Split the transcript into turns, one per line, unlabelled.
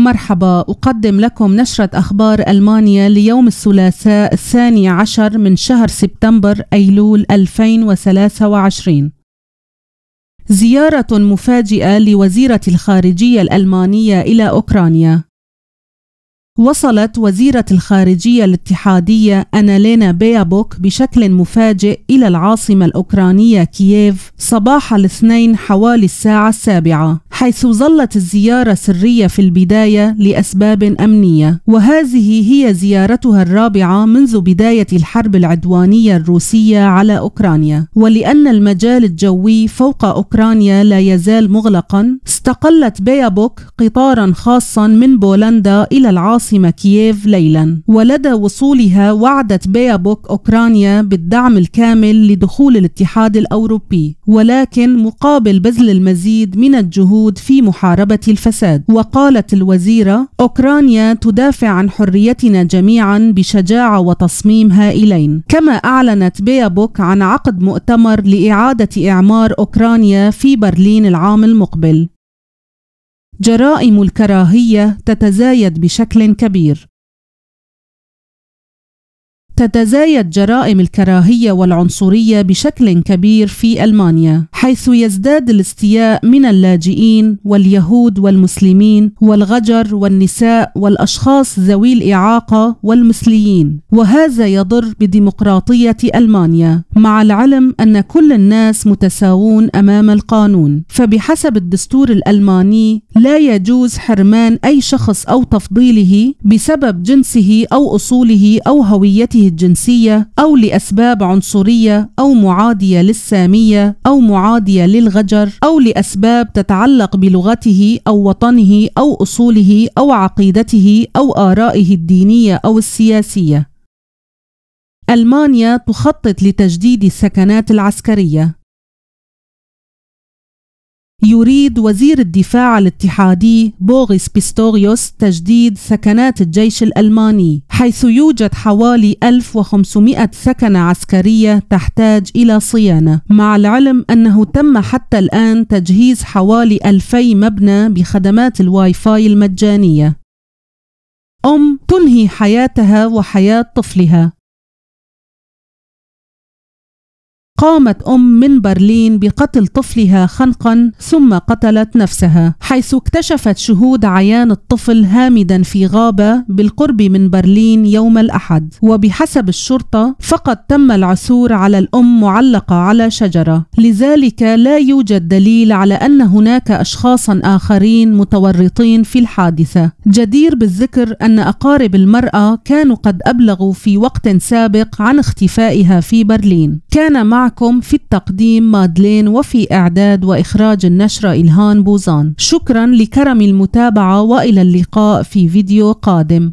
مرحبا أقدم لكم نشرة أخبار ألمانيا ليوم الثلاثاء الثاني عشر من شهر سبتمبر أيلول 2023 زيارة مفاجئة لوزيرة الخارجية الألمانية إلى أوكرانيا وصلت وزيرة الخارجية الاتحادية أنالينا بيابوك بشكل مفاجئ إلى العاصمة الأوكرانية كييف صباح الاثنين حوالي الساعة السابعة حيث ظلت الزيارة سرية في البداية لأسباب أمنية وهذه هي زيارتها الرابعة منذ بداية الحرب العدوانية الروسية على أوكرانيا ولأن المجال الجوي فوق أوكرانيا لا يزال مغلقا استقلت بيابوك قطارا خاصا من بولندا إلى العاصمة العاصمة كييف ليلا ولدى وصولها وعدت بيابوك أوكرانيا بالدعم الكامل لدخول الاتحاد الأوروبي ولكن مقابل بذل المزيد من الجهود في محاربة الفساد وقالت الوزيرة أوكرانيا تدافع عن حريتنا جميعا بشجاعة وتصميم هائلين كما أعلنت بيابوك عن عقد مؤتمر لإعادة إعمار أوكرانيا في برلين العام المقبل جرائم الكراهية تتزايد بشكل كبير تتزايد جرائم الكراهية والعنصرية بشكل كبير في ألمانيا حيث يزداد الاستياء من اللاجئين واليهود والمسلمين والغجر والنساء والأشخاص ذوي الإعاقة والمثليين وهذا يضر بديمقراطية ألمانيا مع العلم أن كل الناس متساوون أمام القانون فبحسب الدستور الألماني لا يجوز حرمان أي شخص أو تفضيله بسبب جنسه أو أصوله أو هويته الجنسية أو لأسباب عنصرية أو معادية للسامية أو معادية للغجر أو لأسباب تتعلق بلغته أو وطنه أو أصوله أو عقيدته أو آرائه الدينية أو السياسية ألمانيا تخطط لتجديد السكنات العسكرية يريد وزير الدفاع الاتحادي بوغيس بيستوريوس تجديد سكنات الجيش الألماني حيث يوجد حوالي 1500 سكنة عسكرية تحتاج إلى صيانة مع العلم أنه تم حتى الآن تجهيز حوالي 2000 مبنى بخدمات الواي فاي المجانية أم تنهي حياتها وحياة طفلها قامت أم من برلين بقتل طفلها خنقا ثم قتلت نفسها حيث اكتشفت شهود عيان الطفل هامدا في غابة بالقرب من برلين يوم الأحد وبحسب الشرطة فقد تم العثور على الأم معلقة على شجرة لذلك لا يوجد دليل على أن هناك أشخاصا آخرين متورطين في الحادثة جدير بالذكر أن أقارب المرأة كانوا قد أبلغوا في وقت سابق عن اختفائها في برلين كان مع معكم في التقديم مادلين وفي إعداد وإخراج النشرة إلهان بوزان شكرا لكرم المتابعة وإلى اللقاء في فيديو قادم